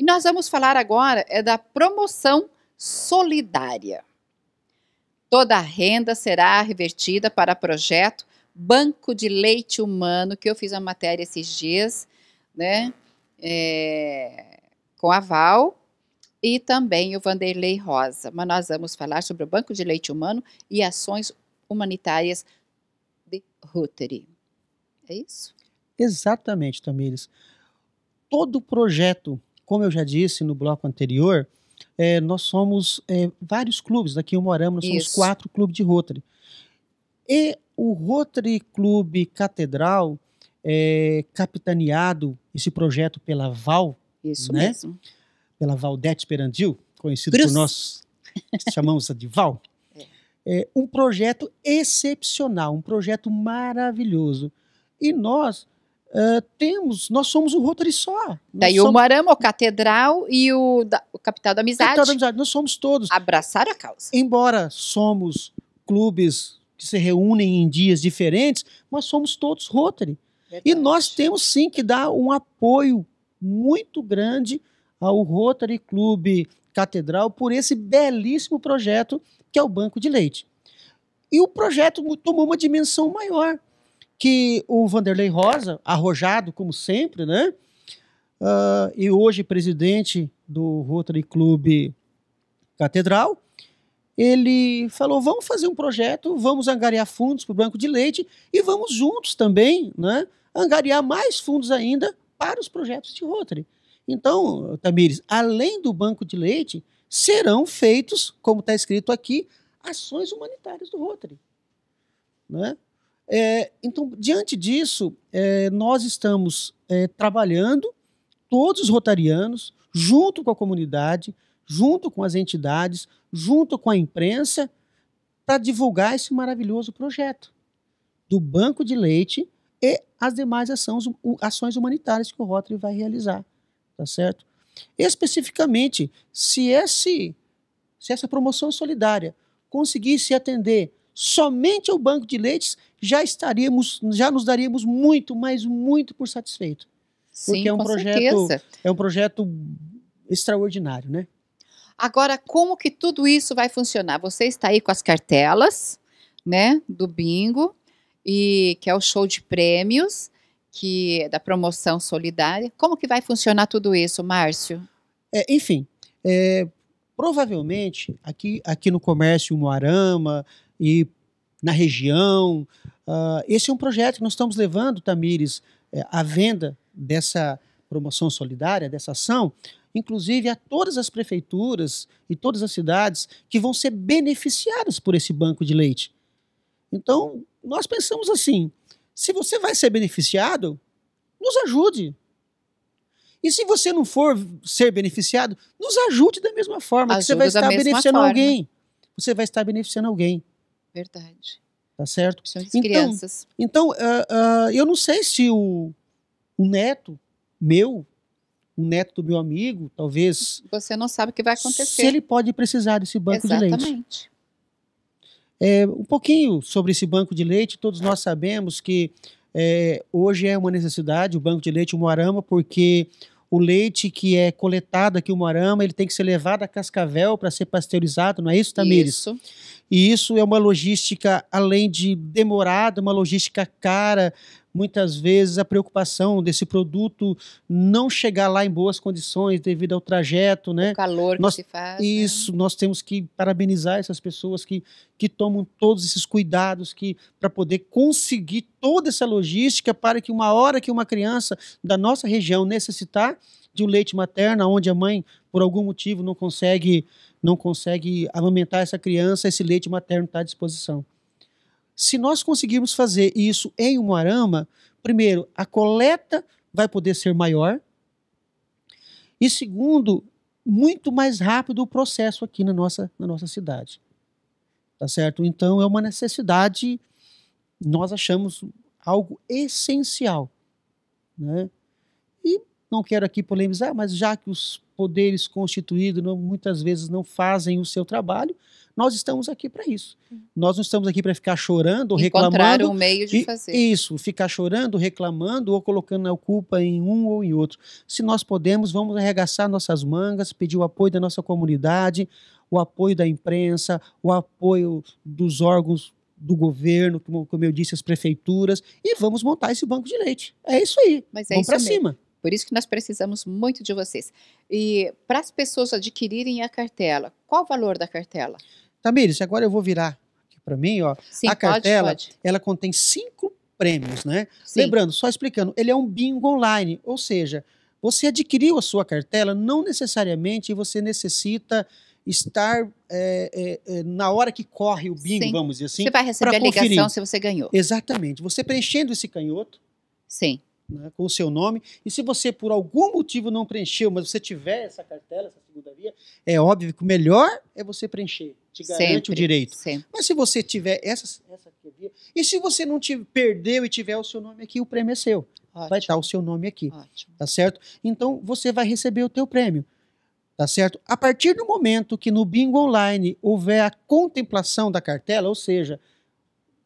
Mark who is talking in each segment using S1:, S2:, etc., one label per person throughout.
S1: E nós vamos falar agora é da promoção solidária. Toda a renda será revertida para projeto Banco de Leite Humano, que eu fiz a matéria esses dias, né? É, com a Val e também o Vanderlei Rosa. Mas nós vamos falar sobre o Banco de Leite Humano e ações humanitárias de Rotary.
S2: É isso? Exatamente, Tamires. Todo projeto como eu já disse no bloco anterior, é, nós somos é, vários clubes, daqui eu moramos, nós somos quatro clubes de Rotary. E o Rotary Clube Catedral, é, capitaneado esse projeto pela Val, Isso né? mesmo. pela Valdete Perandil, conhecido por nós, chamamos de Val. É. é, um projeto excepcional, um projeto maravilhoso. E nós Uh, temos, nós somos o Rotary só. Daí somos... o
S1: Moarama, o Catedral e o, da, o Capital da Amizade. Capital da Amizade,
S2: nós somos todos. Abraçar a causa. Embora somos clubes que se reúnem em dias diferentes, mas somos todos Rotary. Verdade. E nós temos sim que dar um apoio muito grande ao Rotary Clube Catedral por esse belíssimo projeto que é o Banco de Leite. E o projeto tomou uma dimensão maior que o Vanderlei Rosa, arrojado como sempre, né? Uh, e hoje presidente do Rotary Clube Catedral, ele falou: vamos fazer um projeto, vamos angariar fundos para o Banco de Leite e vamos juntos também né, angariar mais fundos ainda para os projetos de Rotary. Então, Tamires, além do Banco de Leite, serão feitos, como está escrito aqui, ações humanitárias do Rotary. Né? É, então, diante disso, é, nós estamos é, trabalhando, todos os rotarianos, junto com a comunidade, junto com as entidades, junto com a imprensa, para divulgar esse maravilhoso projeto do Banco de Leite e as demais ações, ações humanitárias que o Rotary vai realizar, tá certo? Especificamente, se, esse, se essa promoção solidária conseguisse atender somente ao banco de leites, já estaríamos, já nos daríamos muito, mas muito por satisfeito. Sim, porque é um projeto, certeza. é um projeto extraordinário, né?
S1: Agora, como que tudo isso vai funcionar? Você está aí com as cartelas, né, do bingo e que é o show de prêmios que é da promoção solidária. Como que vai funcionar tudo isso, Márcio?
S2: É, enfim, é, provavelmente aqui, aqui no comércio Moarama, e na região. Uh, esse é um projeto que nós estamos levando, Tamires, é, à venda dessa promoção solidária, dessa ação, inclusive a todas as prefeituras e todas as cidades que vão ser beneficiadas por esse banco de leite. Então, nós pensamos assim: se você vai ser beneficiado, nos ajude. E se você não for ser beneficiado, nos ajude da mesma forma, Ajuda que você vai estar beneficiando forma. alguém. Você vai estar beneficiando alguém. Verdade. Tá certo? Principalmente então, crianças. Então, uh, uh, eu não sei se o, o neto meu, o neto do meu amigo, talvez. Você não sabe o que vai acontecer. Se ele pode precisar desse banco Exatamente. de leite. Exatamente. É, um pouquinho sobre esse banco de leite, todos nós sabemos que é, hoje é uma necessidade o banco de leite Moarama, porque o leite que é coletado aqui em Moarama, ele tem que ser levado a Cascavel para ser pasteurizado, não é isso, Tamires? Isso. E isso é uma logística, além de demorada, uma logística cara. Muitas vezes a preocupação desse produto não chegar lá em boas condições devido ao trajeto, né? O calor que se faz. Né? Isso, né? nós temos que parabenizar essas pessoas que, que tomam todos esses cuidados que para poder conseguir toda essa logística para que uma hora que uma criança da nossa região necessitar de um leite materno, onde a mãe, por algum motivo, não consegue não consegue amamentar essa criança, esse leite materno está à disposição. Se nós conseguirmos fazer isso em um arama, primeiro, a coleta vai poder ser maior, e segundo, muito mais rápido o processo aqui na nossa, na nossa cidade. Tá certo? Então é uma necessidade, nós achamos algo essencial. Né? Não quero aqui polemizar, mas já que os poderes constituídos não, muitas vezes não fazem o seu trabalho, nós estamos aqui para isso. Nós não estamos aqui para ficar chorando ou reclamando. Encontrar um meio de fazer. Isso, ficar chorando, reclamando ou colocando a culpa em um ou em outro. Se nós podemos, vamos arregaçar nossas mangas, pedir o apoio da nossa comunidade, o apoio da imprensa, o apoio dos órgãos do governo, como, como eu disse, as prefeituras, e vamos montar esse banco de
S1: leite. É isso aí. Mas é vamos para cima. Por isso que nós precisamos muito de vocês. E para as pessoas adquirirem a cartela, qual o valor da cartela?
S2: Tamires, agora eu vou virar aqui para mim, ó. Sim, a cartela, pode, pode. ela contém cinco prêmios, né? Sim. Lembrando, só explicando, ele é um bingo online, ou seja, você adquiriu a sua cartela, não necessariamente você necessita estar é, é, é na hora que corre o bingo, Sim. vamos dizer assim. Você vai receber a ligação se você ganhou. Exatamente. Você preenchendo esse canhoto. Sim né, com o seu nome. E se você, por algum motivo, não preencheu, mas você tiver essa cartela, essa segunda via, é óbvio que o melhor é você preencher. Te garante sempre, o direito. Sempre. Mas se você tiver essa, essa via, e se você não te perdeu e tiver o seu nome aqui, o prêmio é seu. Ótimo. Vai estar o seu nome aqui. Ótimo. Tá certo? Então, você vai receber o teu prêmio tá certo? A partir do momento que no bingo online houver a contemplação da cartela, ou seja,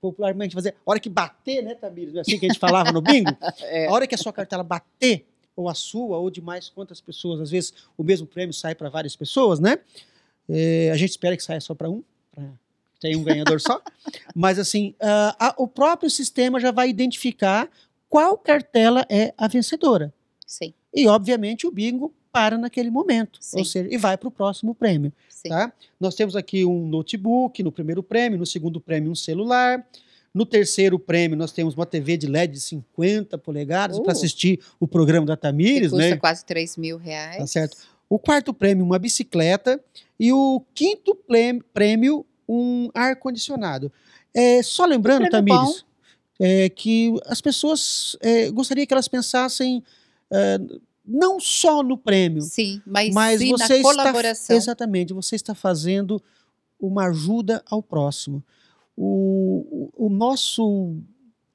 S2: popularmente fazer, a hora que bater, né, Tamires? É assim que a gente falava no bingo, é. a hora que a sua cartela bater, ou a sua, ou de mais quantas pessoas, às vezes o mesmo prêmio sai para várias pessoas, né? É, a gente espera que saia só para um, pra... tem um ganhador só. Mas assim, uh, a, o próprio sistema já vai identificar qual cartela é a vencedora. Sim. E, obviamente, o bingo para naquele momento, Sim. ou seja, e vai para o próximo prêmio. Tá? Nós temos aqui um notebook no primeiro prêmio, no segundo prêmio um celular, no terceiro prêmio, nós temos uma TV de LED de 50 polegadas uh, para assistir o programa da Tamires. Que custa né?
S1: quase 3 mil reais. Tá
S2: certo. O quarto prêmio, uma bicicleta. E o quinto prêmio, um ar-condicionado. É, só lembrando, um Tamires, é, que as pessoas é, gostaria que elas pensassem. É, não só no prêmio, sim, mas, mas sim você na colaboração. Está, exatamente, você está fazendo uma ajuda ao próximo. O, o, o nosso,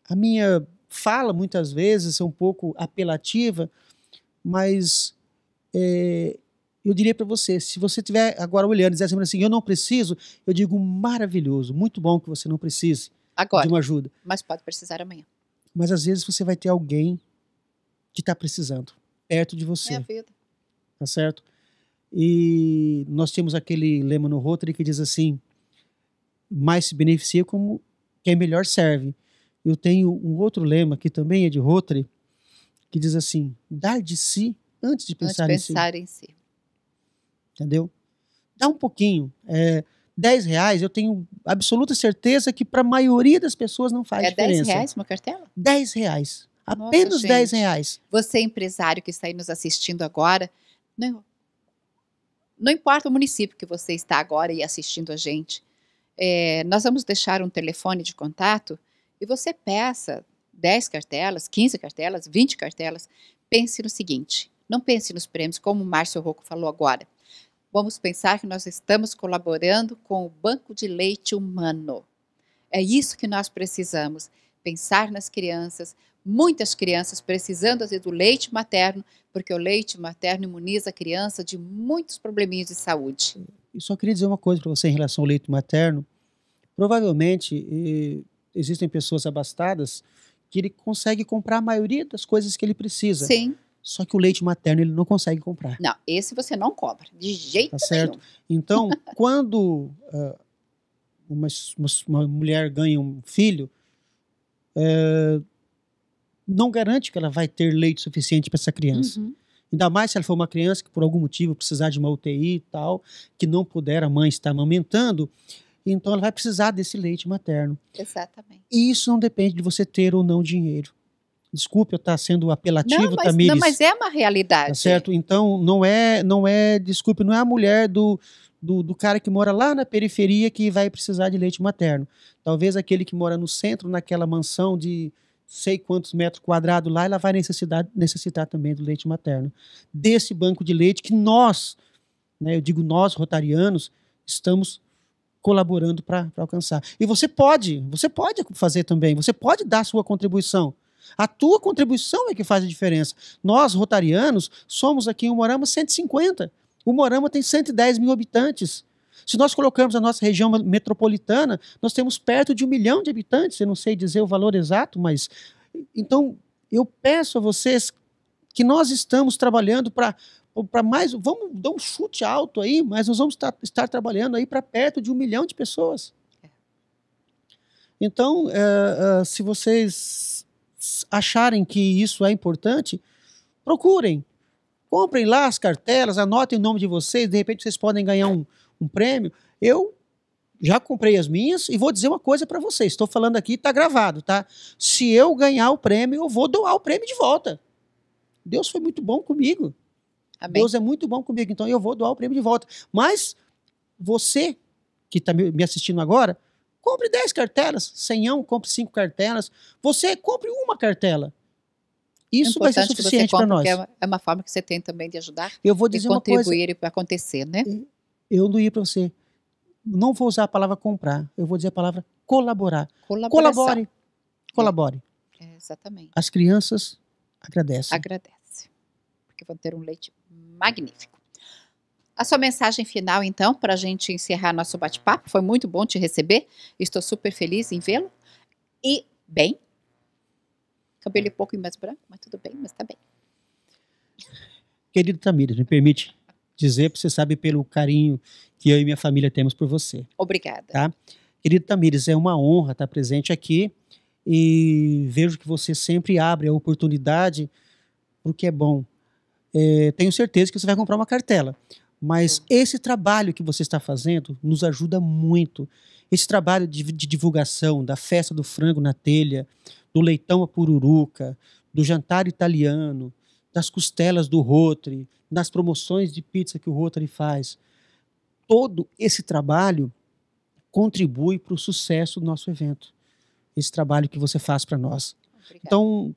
S2: a minha fala muitas vezes é um pouco apelativa, mas é, eu diria para você, se você estiver agora olhando e dizendo assim, eu não preciso, eu digo maravilhoso, muito bom que você não precise agora, de uma ajuda. Mas pode precisar amanhã. Mas às vezes você vai ter alguém que está precisando perto de você. Minha vida. Tá certo? E nós temos aquele lema no Rotary que diz assim: mais se beneficia como quem melhor serve. Eu tenho um outro lema que também é de Rotary, que diz assim: dar de si antes de pensar, antes de pensar em, si. em, si. Entendeu? Dá um pouquinho. É, 10 reais, eu tenho absoluta certeza que para a maioria das pessoas não faz é diferença. É 10 reais uma cartela? 10 reais.
S1: Apenas gente, 10 reais. Você, empresário que está aí nos assistindo agora, não, né? não importa o município que você está agora e assistindo a gente, é, nós vamos deixar um telefone de contato e você peça 10 cartelas, 15 cartelas, 20 cartelas. Pense no seguinte: não pense nos prêmios, como o Márcio Rocco falou agora. Vamos pensar que nós estamos colaborando com o Banco de Leite Humano. É isso que nós precisamos pensar nas crianças, muitas crianças precisando às vezes, do leite materno, porque o leite materno imuniza a criança de muitos probleminhas de saúde.
S2: E só queria dizer uma coisa para você em relação ao leite materno. Provavelmente existem pessoas abastadas que ele consegue comprar a maioria das coisas que ele precisa. Sim. Só que o leite materno ele não consegue comprar. Não,
S1: esse você não compra, de jeito tá certo?
S2: nenhum. Então, quando uh, uma, uma mulher ganha um filho, ah, não garante que ela vai ter leite suficiente para essa criança. Uhum. Ainda mais se ela for uma criança que, por algum motivo, precisar de uma UTI e tal, que não puder a mãe estar amamentando, então ela vai precisar desse leite materno. Exatamente. E isso não depende de você ter ou não dinheiro. Desculpe eu estar sendo apelativo, não, Tamires. Não, mas
S1: é uma realidade.
S2: Tá certo? Então, não é, não é, desculpe, não é a mulher do, do, do cara que mora lá na periferia que vai precisar de leite materno. Talvez aquele que mora no centro, naquela mansão de sei quantos metros quadrados lá, ela vai necessitar, necessitar também do leite materno. Desse banco de leite que nós, né, eu digo nós, rotarianos, estamos colaborando para alcançar. E você pode, você pode fazer também, você pode dar sua contribuição. A tua contribuição é que faz a diferença. Nós, rotarianos, somos aqui em Morama 150. O Morama tem 110 mil habitantes. Se nós colocarmos a nossa região metropolitana, nós temos perto de um milhão de habitantes. Eu não sei dizer o valor exato, mas. Então, eu peço a vocês que nós estamos trabalhando para para mais, vamos dar um chute alto aí, mas nós vamos estar trabalhando aí para perto de um milhão de pessoas. É. Então, eh, eh, se vocês acharem que isso é importante, procurem. Comprem lá as cartelas, anotem o nome de vocês, de repente vocês podem ganhar um, um prêmio. Eu já comprei as minhas e vou dizer uma coisa para vocês. Estou falando aqui, está gravado, tá? Se eu ganhar o prêmio, eu vou doar o prêmio de volta. Deus foi muito bom comigo. Amém. Deus é muito bom comigo, então eu vou doar o prêmio de volta. Mas você que está me assistindo agora, compre 10 cartelas, senhão, compre 5 cartelas. Você compre uma cartela. Isso é vai ser suficiente para nós. É,
S1: é uma forma que você tem também de ajudar eu vou dizer e contribuir
S2: para acontecer, né? Eu não ia para você. Não vou usar a palavra comprar, eu vou dizer a palavra colaborar.
S1: Colabore. Colabore. É, exatamente.
S2: As crianças agradecem.
S1: Agradecem, Porque vão ter um leite magnífico. A sua mensagem final, então, para a gente encerrar nosso bate-papo. Foi muito bom te receber. Estou super feliz em vê-lo. E, bem, Cabelo um pouco mais branco, mas tudo bem, mas tá bem.
S2: Querido Tamires, me permite dizer, porque você sabe pelo carinho que eu e minha família temos por você. Obrigada. Tá? Querido Tamires, é uma honra estar presente aqui e vejo que você sempre abre a oportunidade para o que é bom. É, tenho certeza que você vai comprar uma cartela. Mas esse trabalho que você está fazendo nos ajuda muito. Esse trabalho de, de divulgação da festa do frango na telha, do leitão a pururuca, do jantar italiano, das costelas do Rotary, das promoções de pizza que o Rotary faz. Todo esse trabalho contribui para o sucesso do nosso evento. Esse trabalho que você faz para nós. Obrigada. Então,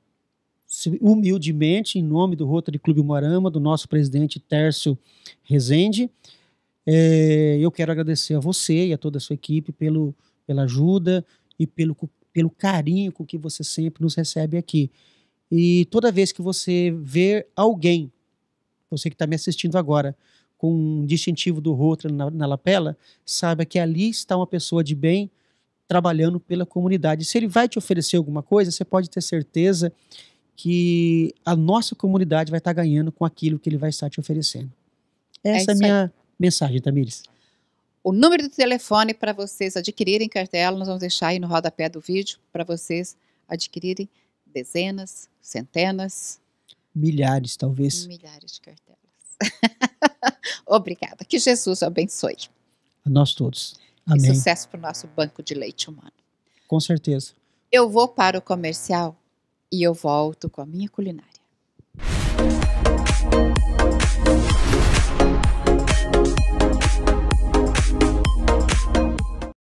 S2: humildemente, em nome do Rotary Clube Moarama, do nosso presidente Tércio Rezende. É, eu quero agradecer a você e a toda a sua equipe pelo, pela ajuda e pelo, pelo carinho com que você sempre nos recebe aqui. E toda vez que você ver alguém, você que está me assistindo agora, com um distintivo do Rotary na, na lapela, saiba que ali está uma pessoa de bem trabalhando pela comunidade. Se ele vai te oferecer alguma coisa, você pode ter certeza que a nossa comunidade vai estar tá ganhando com aquilo que ele vai estar te oferecendo.
S1: É Essa é, a minha aí.
S2: mensagem, Tamires.
S1: O número do telefone para vocês adquirirem cartela, nós vamos deixar aí no rodapé do vídeo para vocês adquirirem dezenas, centenas,
S2: milhares, talvez. Milhares de
S1: cartelas. Obrigada. Que Jesus abençoe.
S2: A nós todos. Amém. E sucesso
S1: para o nosso banco de leite humano.
S2: Com certeza.
S1: Eu vou para o comercial e eu volto com a minha culinária.